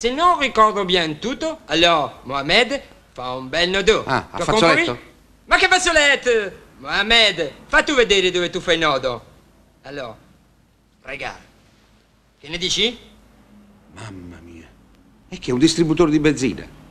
Se non ricordo bene tutto, allora Mohamed fa un bel nodo. Ah, a fazzoletto? Ma che fazzoletto? Mohamed, fa tu vedere dove tu fai il nodo. Allora, regà, che ne dici? Mamma mia, è che è un distributore di benzina.